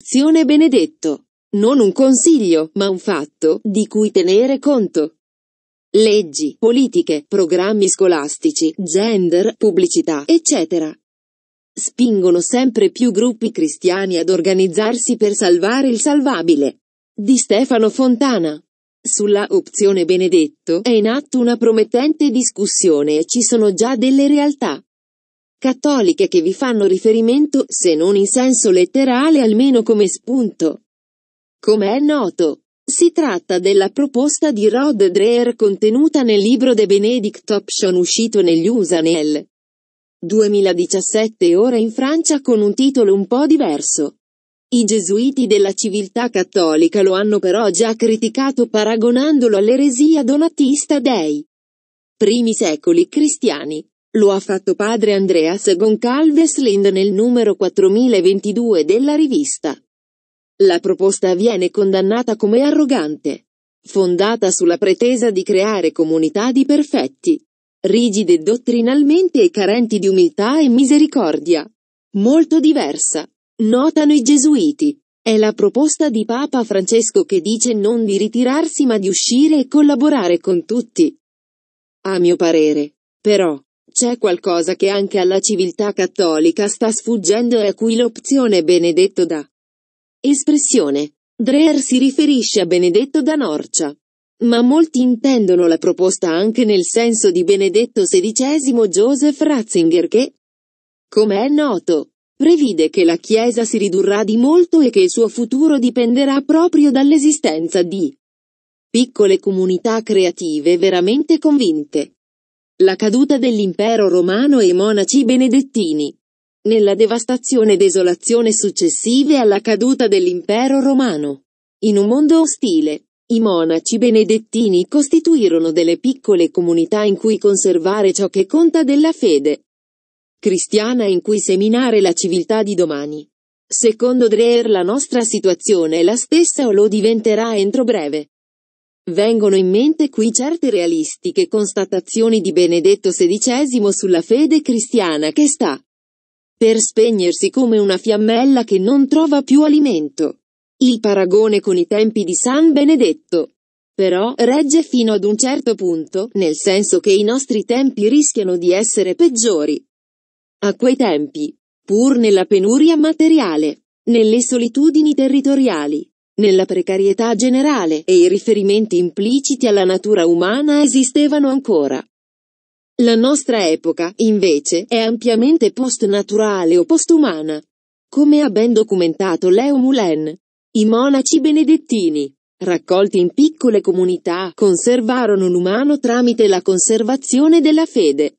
Azione Benedetto. Non un consiglio, ma un fatto di cui tenere conto. Leggi, politiche, programmi scolastici, gender, pubblicità, eccetera. Spingono sempre più gruppi cristiani ad organizzarsi per salvare il salvabile. Di Stefano Fontana. Sulla opzione Benedetto è in atto una promettente discussione e ci sono già delle realtà cattoliche che vi fanno riferimento, se non in senso letterale almeno come spunto. Come è noto, si tratta della proposta di Rod Dreher contenuta nel libro The Benedict Option uscito negli USA nel 2017 e ora in Francia con un titolo un po' diverso. I gesuiti della civiltà cattolica lo hanno però già criticato paragonandolo all'eresia donatista dei primi secoli cristiani. Lo ha fatto padre Andreas Goncalves Lind nel numero 4022 della rivista. La proposta viene condannata come arrogante, fondata sulla pretesa di creare comunità di perfetti, rigide dottrinalmente e carenti di umiltà e misericordia. Molto diversa, notano i gesuiti. È la proposta di Papa Francesco che dice non di ritirarsi ma di uscire e collaborare con tutti. A mio parere, però, c'è qualcosa che anche alla civiltà cattolica sta sfuggendo e a cui l'opzione Benedetto da espressione. Dreher si riferisce a Benedetto da Norcia. Ma molti intendono la proposta anche nel senso di Benedetto XVI Joseph Ratzinger che, come è noto, previde che la Chiesa si ridurrà di molto e che il suo futuro dipenderà proprio dall'esistenza di piccole comunità creative veramente convinte la caduta dell'impero romano e i monaci benedettini. Nella devastazione e desolazione successive alla caduta dell'impero romano. In un mondo ostile, i monaci benedettini costituirono delle piccole comunità in cui conservare ciò che conta della fede cristiana in cui seminare la civiltà di domani. Secondo Dreher la nostra situazione è la stessa o lo diventerà entro breve. Vengono in mente qui certe realistiche constatazioni di Benedetto XVI sulla fede cristiana che sta per spegnersi come una fiammella che non trova più alimento. Il paragone con i tempi di San Benedetto però regge fino ad un certo punto, nel senso che i nostri tempi rischiano di essere peggiori. A quei tempi, pur nella penuria materiale, nelle solitudini territoriali, nella precarietà generale e i riferimenti impliciti alla natura umana esistevano ancora. La nostra epoca, invece, è ampiamente post-naturale o post-umana. Come ha ben documentato Leo Moulin, i monaci benedettini, raccolti in piccole comunità, conservarono l'umano tramite la conservazione della fede.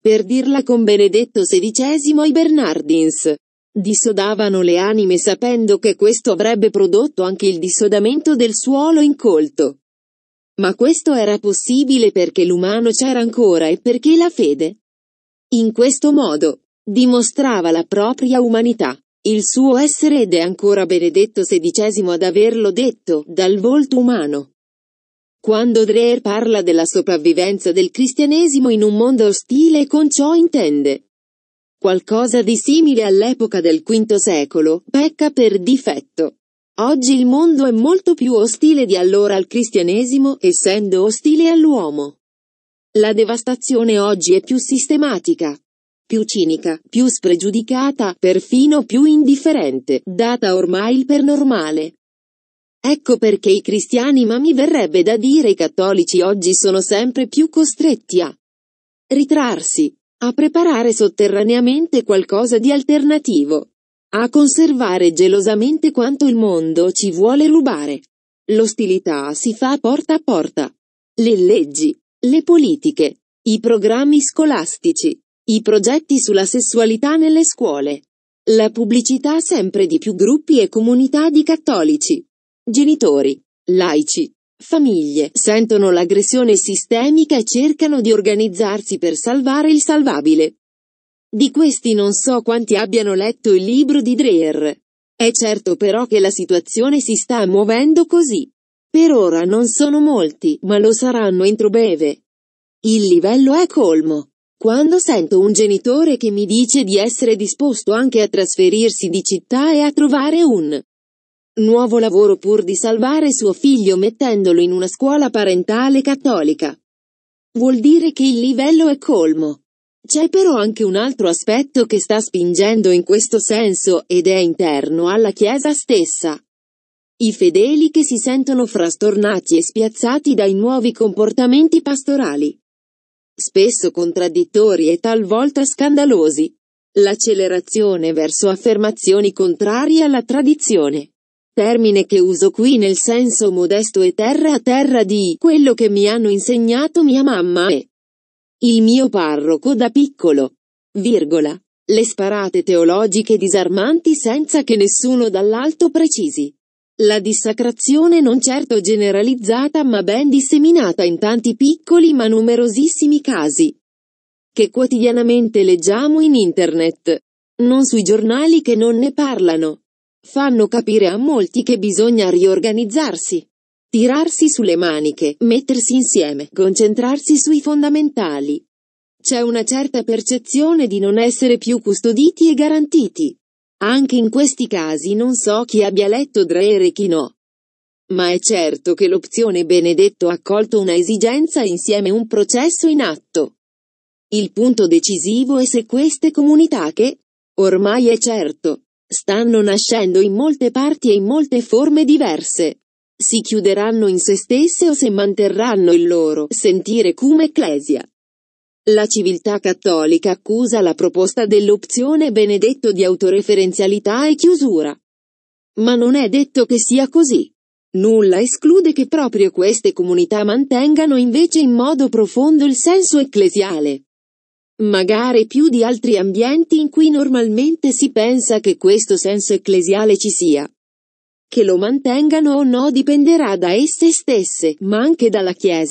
Per dirla con Benedetto XVI ai Bernardins, Dissodavano le anime sapendo che questo avrebbe prodotto anche il dissodamento del suolo incolto. Ma questo era possibile perché l'umano c'era ancora e perché la fede. In questo modo, dimostrava la propria umanità. Il suo essere ed è ancora Benedetto XVI ad averlo detto, dal volto umano. Quando Dreher parla della sopravvivenza del cristianesimo in un mondo ostile con ciò intende Qualcosa di simile all'epoca del V secolo pecca per difetto. Oggi il mondo è molto più ostile di allora al cristianesimo, essendo ostile all'uomo. La devastazione oggi è più sistematica, più cinica, più spregiudicata, perfino più indifferente, data ormai il per normale. Ecco perché i cristiani, ma mi verrebbe da dire i cattolici oggi sono sempre più costretti a ritrarsi, a preparare sotterraneamente qualcosa di alternativo, a conservare gelosamente quanto il mondo ci vuole rubare. L'ostilità si fa porta a porta. Le leggi, le politiche, i programmi scolastici, i progetti sulla sessualità nelle scuole, la pubblicità sempre di più gruppi e comunità di cattolici, genitori, laici, Famiglie sentono l'aggressione sistemica e cercano di organizzarsi per salvare il salvabile. Di questi non so quanti abbiano letto il libro di Dreher. È certo però che la situazione si sta muovendo così. Per ora non sono molti, ma lo saranno entro breve. Il livello è colmo. Quando sento un genitore che mi dice di essere disposto anche a trasferirsi di città e a trovare un nuovo lavoro pur di salvare suo figlio mettendolo in una scuola parentale cattolica. Vuol dire che il livello è colmo. C'è però anche un altro aspetto che sta spingendo in questo senso ed è interno alla Chiesa stessa. I fedeli che si sentono frastornati e spiazzati dai nuovi comportamenti pastorali. Spesso contraddittori e talvolta scandalosi. L'accelerazione verso affermazioni contrarie alla tradizione termine che uso qui nel senso modesto e terra a terra di quello che mi hanno insegnato mia mamma e il mio parroco da piccolo. Virgola. Le sparate teologiche disarmanti senza che nessuno dall'alto precisi. La dissacrazione non certo generalizzata ma ben disseminata in tanti piccoli ma numerosissimi casi. Che quotidianamente leggiamo in internet. Non sui giornali che non ne parlano fanno capire a molti che bisogna riorganizzarsi. Tirarsi sulle maniche, mettersi insieme, concentrarsi sui fondamentali. C'è una certa percezione di non essere più custoditi e garantiti. Anche in questi casi non so chi abbia letto Dreher e chi no. Ma è certo che l'opzione Benedetto ha colto una esigenza insieme a un processo in atto. Il punto decisivo è se queste comunità che, ormai è certo, stanno nascendo in molte parti e in molte forme diverse. Si chiuderanno in se stesse o se manterranno il loro sentire come ecclesia. La civiltà cattolica accusa la proposta dell'opzione benedetto di autoreferenzialità e chiusura. Ma non è detto che sia così. Nulla esclude che proprio queste comunità mantengano invece in modo profondo il senso ecclesiale magari più di altri ambienti in cui normalmente si pensa che questo senso ecclesiale ci sia. Che lo mantengano o no dipenderà da esse stesse, ma anche dalla Chiesa.